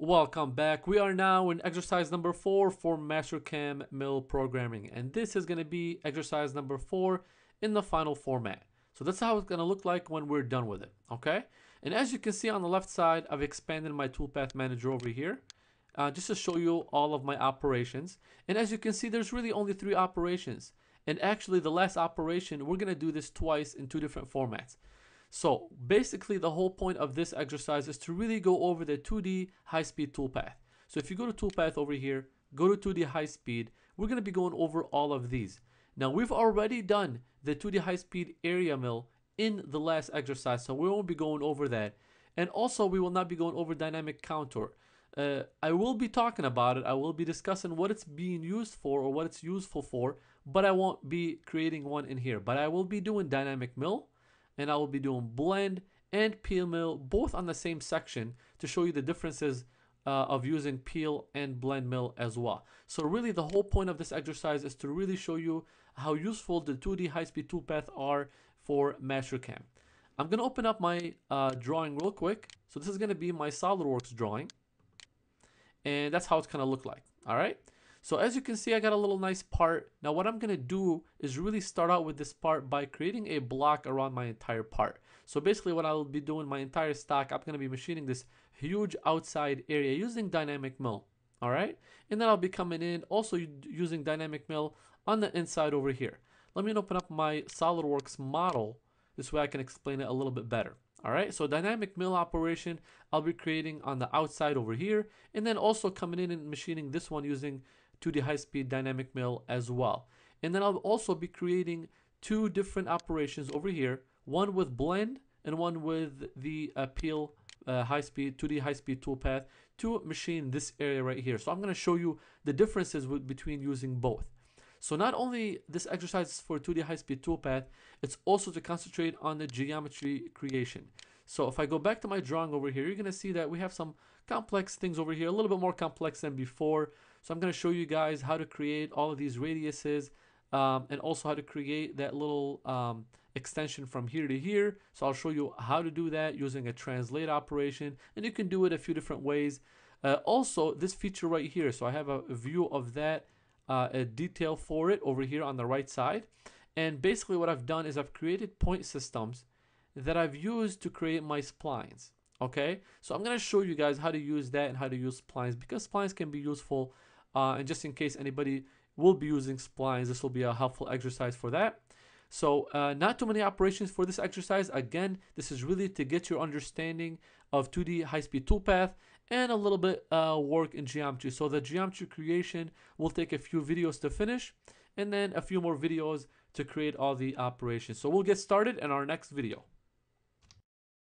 Welcome back. We are now in exercise number four for MasterCam mill programming. And this is gonna be exercise number four in the final format. So that's how it's gonna look like when we're done with it, okay? And as you can see on the left side, I've expanded my toolpath manager over here uh, just to show you all of my operations. And as you can see, there's really only three operations. And actually the last operation, we're gonna do this twice in two different formats. So basically the whole point of this exercise is to really go over the 2D high-speed toolpath. So if you go to toolpath over here, go to 2D high speed, we're going to be going over all of these. Now we've already done the 2D high speed area mill in the last exercise, so we won't be going over that. And also we will not be going over dynamic contour. Uh, I will be talking about it, I will be discussing what it's being used for or what it's useful for, but I won't be creating one in here. But I will be doing dynamic mill, and I will be doing blend and peel mill both on the same section to show you the differences uh, of using peel and blend mill as well. So really the whole point of this exercise is to really show you how useful the 2D high-speed toolpath are for MasterCam. I'm gonna open up my uh, drawing real quick. So this is gonna be my SolidWorks drawing. And that's how it's gonna look like, all right? So as you can see, I got a little nice part. Now what I'm gonna do is really start out with this part by creating a block around my entire part. So basically what I'll be doing my entire stack, I'm gonna be machining this huge outside area using dynamic mill, all right? And then I'll be coming in also using dynamic mill on the inside over here. Let me open up my SolidWorks model. This way I can explain it a little bit better. All right, so dynamic mill operation I'll be creating on the outside over here and then also coming in and machining this one using to the high-speed dynamic mill as well. And then I'll also be creating two different operations over here, one with blend and one with the appeal uh, peel uh, high speed to the high speed toolpath to machine this area right here. So I'm going to show you the differences with, between using both. So not only this exercise is for 2D high speed toolpath, it's also to concentrate on the geometry creation. So if I go back to my drawing over here, you're gonna see that we have some complex things over here, a little bit more complex than before. So I'm gonna show you guys how to create all of these radiuses um, and also how to create that little um, extension from here to here. So I'll show you how to do that using a translate operation and you can do it a few different ways. Uh, also, this feature right here, so I have a view of that uh, a detail for it over here on the right side. And basically what I've done is I've created point systems that I've used to create my splines. Okay, so I'm gonna show you guys how to use that and how to use splines because splines can be useful. Uh, and just in case anybody will be using splines, this will be a helpful exercise for that. So uh, not too many operations for this exercise. Again, this is really to get your understanding of 2D high-speed toolpath and a little bit uh, work in geometry. So the geometry creation will take a few videos to finish and then a few more videos to create all the operations. So we'll get started in our next video.